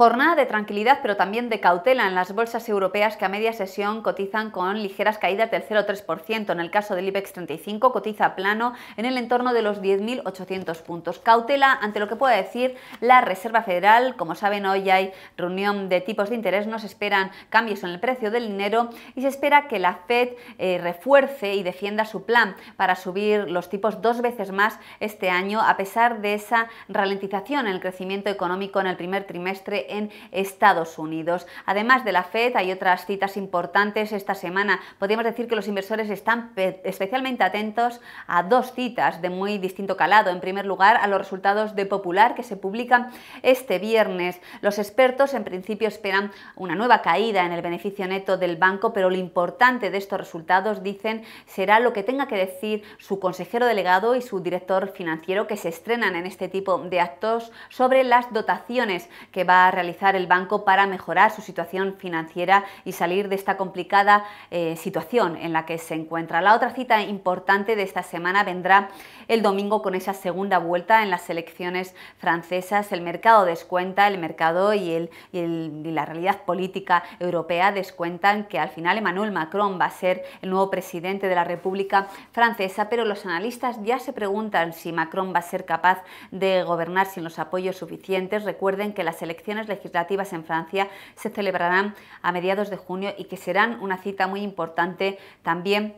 Jornada de tranquilidad, pero también de cautela en las bolsas europeas que a media sesión cotizan con ligeras caídas del 0,3%. En el caso del IBEX 35 cotiza plano en el entorno de los 10.800 puntos. Cautela ante lo que pueda decir la Reserva Federal. Como saben, hoy hay reunión de tipos de interés, no se esperan cambios en el precio del dinero y se espera que la Fed eh, refuerce y defienda su plan para subir los tipos dos veces más este año, a pesar de esa ralentización en el crecimiento económico en el primer trimestre en Estados Unidos. Además de la FED, hay otras citas importantes esta semana. Podríamos decir que los inversores están especialmente atentos a dos citas de muy distinto calado. En primer lugar, a los resultados de Popular que se publican este viernes. Los expertos en principio esperan una nueva caída en el beneficio neto del banco, pero lo importante de estos resultados, dicen, será lo que tenga que decir su consejero delegado y su director financiero que se estrenan en este tipo de actos sobre las dotaciones que va a realizar el banco para mejorar su situación financiera y salir de esta complicada eh, situación en la que se encuentra. La otra cita importante de esta semana vendrá el domingo con esa segunda vuelta en las elecciones francesas. El mercado descuenta, el mercado y, y, el, y la realidad política europea descuentan que al final Emmanuel Macron va a ser el nuevo presidente de la República Francesa, pero los analistas ya se preguntan si Macron va a ser capaz de gobernar sin los apoyos suficientes. Recuerden que las elecciones legislativas en Francia se celebrarán a mediados de junio y que serán una cita muy importante también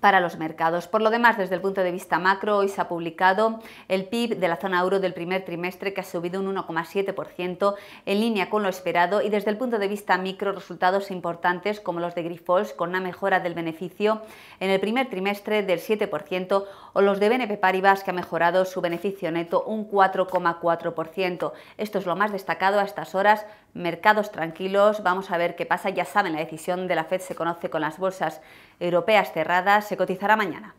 para los mercados. Por lo demás, desde el punto de vista macro, hoy se ha publicado el PIB de la zona euro del primer trimestre que ha subido un 1,7% en línea con lo esperado y desde el punto de vista micro, resultados importantes como los de Grifols con una mejora del beneficio en el primer trimestre del 7% o los de BNP Paribas que ha mejorado su beneficio neto un 4,4%. Esto es lo más destacado a estas horas mercados tranquilos, vamos a ver qué pasa, ya saben, la decisión de la Fed se conoce con las bolsas europeas cerradas, se cotizará mañana.